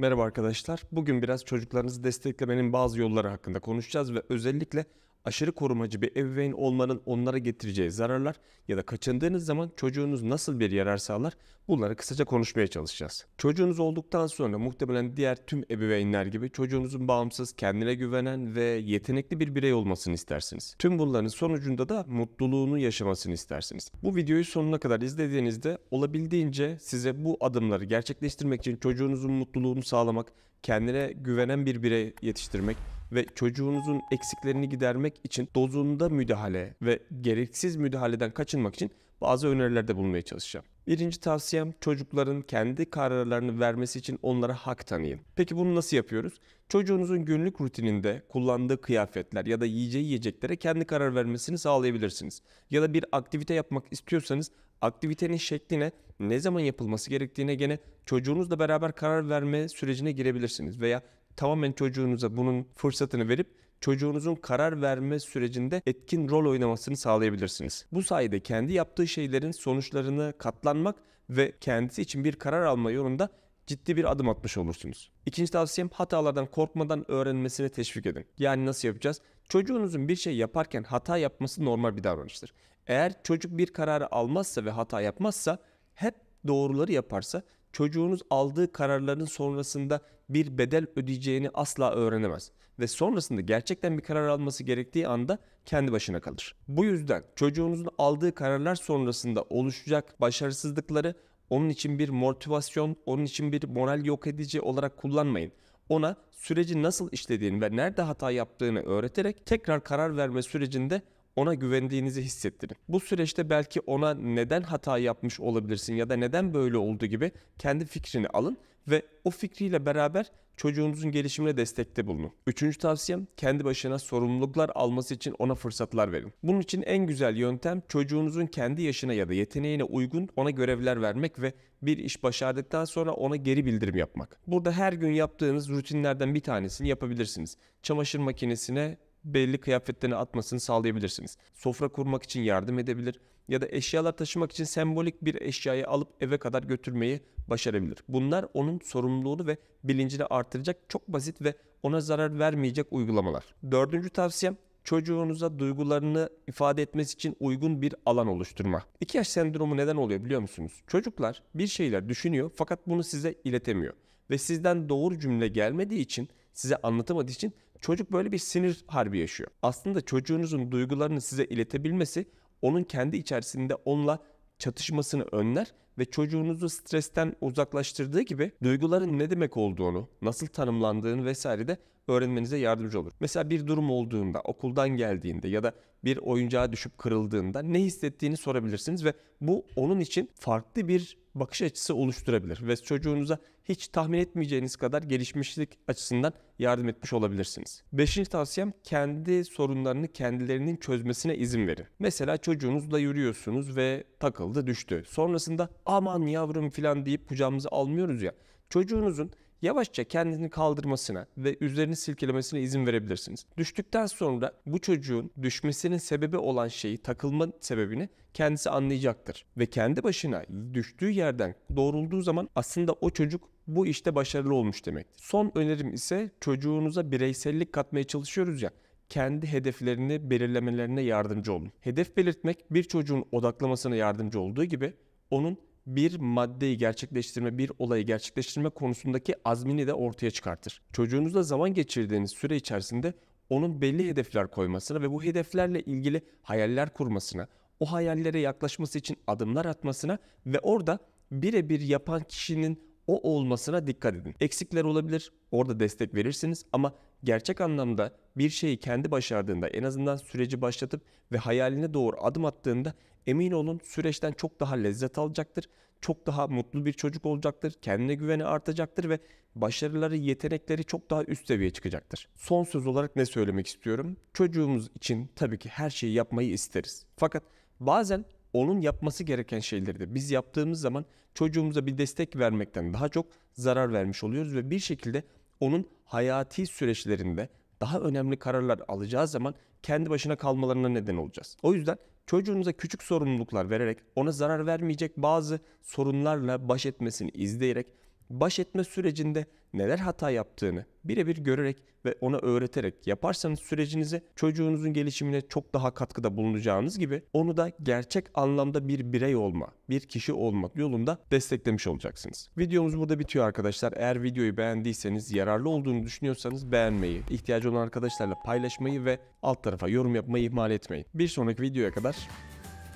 Merhaba arkadaşlar. Bugün biraz çocuklarınızı desteklemenin bazı yolları hakkında konuşacağız ve özellikle aşırı korumacı bir ebeveyn olmanın onlara getireceği zararlar ya da kaçındığınız zaman çocuğunuz nasıl bir yarar sağlar bunları kısaca konuşmaya çalışacağız. Çocuğunuz olduktan sonra muhtemelen diğer tüm ebeveynler gibi çocuğunuzun bağımsız, kendine güvenen ve yetenekli bir birey olmasını istersiniz. Tüm bunların sonucunda da mutluluğunu yaşamasını istersiniz. Bu videoyu sonuna kadar izlediğinizde olabildiğince size bu adımları gerçekleştirmek için çocuğunuzun mutluluğunu sağlamak, kendine güvenen bir birey yetiştirmek ve çocuğunuzun eksiklerini gidermek için dozunda müdahale ve gereksiz müdahaleden kaçınmak için bazı önerilerde bulunmaya çalışacağım. Birinci tavsiyem çocukların kendi kararlarını vermesi için onlara hak tanıyın. Peki bunu nasıl yapıyoruz? Çocuğunuzun günlük rutininde kullandığı kıyafetler ya da yiyeceği yiyeceklere kendi karar vermesini sağlayabilirsiniz. Ya da bir aktivite yapmak istiyorsanız aktivitenin şekline ne zaman yapılması gerektiğine gene çocuğunuzla beraber karar verme sürecine girebilirsiniz veya tamamen çocuğunuza bunun fırsatını verip çocuğunuzun karar verme sürecinde etkin rol oynamasını sağlayabilirsiniz. Bu sayede kendi yaptığı şeylerin sonuçlarını katlanmak ve kendisi için bir karar alma yolunda ciddi bir adım atmış olursunuz. İkinci tavsiyem hatalardan korkmadan öğrenmesine teşvik edin. Yani nasıl yapacağız? Çocuğunuzun bir şey yaparken hata yapması normal bir davranıştır. Eğer çocuk bir kararı almazsa ve hata yapmazsa hep doğruları yaparsa çocuğunuz aldığı kararların sonrasında bir bedel ödeyeceğini asla öğrenemez ve sonrasında gerçekten bir karar alması gerektiği anda kendi başına kalır. Bu yüzden çocuğunuzun aldığı kararlar sonrasında oluşacak başarısızlıkları onun için bir motivasyon, onun için bir moral yok edici olarak kullanmayın. Ona süreci nasıl işlediğini ve nerede hata yaptığını öğreterek tekrar karar verme sürecinde ona güvendiğinizi hissettirin. Bu süreçte belki ona neden hata yapmış olabilirsin ya da neden böyle oldu gibi kendi fikrini alın ve o fikriyle beraber çocuğunuzun gelişimine destekte bulunun. Üçüncü tavsiyem kendi başına sorumluluklar alması için ona fırsatlar verin. Bunun için en güzel yöntem çocuğunuzun kendi yaşına ya da yeteneğine uygun ona görevler vermek ve bir iş başardıktan sonra ona geri bildirim yapmak. Burada her gün yaptığınız rutinlerden bir tanesini yapabilirsiniz. Çamaşır makinesine belli kıyafetlerini atmasını sağlayabilirsiniz. Sofra kurmak için yardım edebilir ya da eşyalar taşımak için sembolik bir eşyayı alıp eve kadar götürmeyi başarabilir. Bunlar onun sorumluluğunu ve bilincini artıracak çok basit ve ona zarar vermeyecek uygulamalar. Dördüncü tavsiyem çocuğunuza duygularını ifade etmesi için uygun bir alan oluşturma. İki yaş sendromu neden oluyor biliyor musunuz? Çocuklar bir şeyler düşünüyor fakat bunu size iletemiyor ve sizden doğru cümle gelmediği için size anlatamadığı için çocuk böyle bir sinir harbi yaşıyor. Aslında çocuğunuzun duygularını size iletebilmesi onun kendi içerisinde onunla çatışmasını önler ve çocuğunuzu stresten uzaklaştırdığı gibi duyguların ne demek olduğunu, nasıl tanımlandığını vesaire de öğrenmenize yardımcı olur. Mesela bir durum olduğunda, okuldan geldiğinde ya da bir oyuncağa düşüp kırıldığında ne hissettiğini sorabilirsiniz ve bu onun için farklı bir bakış açısı oluşturabilir ve çocuğunuza hiç tahmin etmeyeceğiniz kadar gelişmişlik açısından yardım etmiş olabilirsiniz. Beşinci tavsiyem kendi sorunlarını kendilerinin çözmesine izin verin. Mesela çocuğunuzla yürüyorsunuz ve takıldı düştü. Sonrasında aman yavrum filan deyip kucağımıza almıyoruz ya. Çocuğunuzun yavaşça kendini kaldırmasına ve üzerini silkelemesine izin verebilirsiniz. Düştükten sonra bu çocuğun düşmesinin sebebi olan şeyi, takılma sebebini kendisi anlayacaktır. Ve kendi başına düştüğü yerden doğrulduğu zaman aslında o çocuk bu işte başarılı olmuş demektir. Son önerim ise çocuğunuza bireysellik katmaya çalışıyoruz ya kendi hedeflerini belirlemelerine yardımcı olun. Hedef belirtmek bir çocuğun odaklamasına yardımcı olduğu gibi onun bir maddeyi gerçekleştirme, bir olayı gerçekleştirme konusundaki azmini de ortaya çıkartır. Çocuğunuzla zaman geçirdiğiniz süre içerisinde onun belli hedefler koymasına ve bu hedeflerle ilgili hayaller kurmasına, o hayallere yaklaşması için adımlar atmasına ve orada birebir yapan kişinin o olmasına dikkat edin. Eksikler olabilir, orada destek verirsiniz ama gerçek anlamda bir şeyi kendi başardığında, en azından süreci başlatıp ve hayaline doğru adım attığında emin olun süreçten çok daha lezzet alacaktır. Çok daha mutlu bir çocuk olacaktır. Kendine güveni artacaktır ve başarıları, yetenekleri çok daha üst seviyeye çıkacaktır. Son söz olarak ne söylemek istiyorum? Çocuğumuz için tabii ki her şeyi yapmayı isteriz. Fakat bazen onun yapması gereken şeyleri biz yaptığımız zaman çocuğumuza bir destek vermekten daha çok zarar vermiş oluyoruz ve bir şekilde onun hayati süreçlerinde daha önemli kararlar alacağı zaman kendi başına kalmalarına neden olacağız. O yüzden çocuğunuza küçük sorumluluklar vererek ona zarar vermeyecek bazı sorunlarla baş etmesini izleyerek baş etme sürecinde neler hata yaptığını birebir görerek ve ona öğreterek yaparsanız sürecinizi çocuğunuzun gelişimine çok daha katkıda bulunacağınız gibi onu da gerçek anlamda bir birey olma, bir kişi olma yolunda desteklemiş olacaksınız. Videomuz burada bitiyor arkadaşlar. Eğer videoyu beğendiyseniz, yararlı olduğunu düşünüyorsanız beğenmeyi, ihtiyacı olan arkadaşlarla paylaşmayı ve alt tarafa yorum yapmayı ihmal etmeyin. Bir sonraki videoya kadar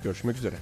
görüşmek üzere.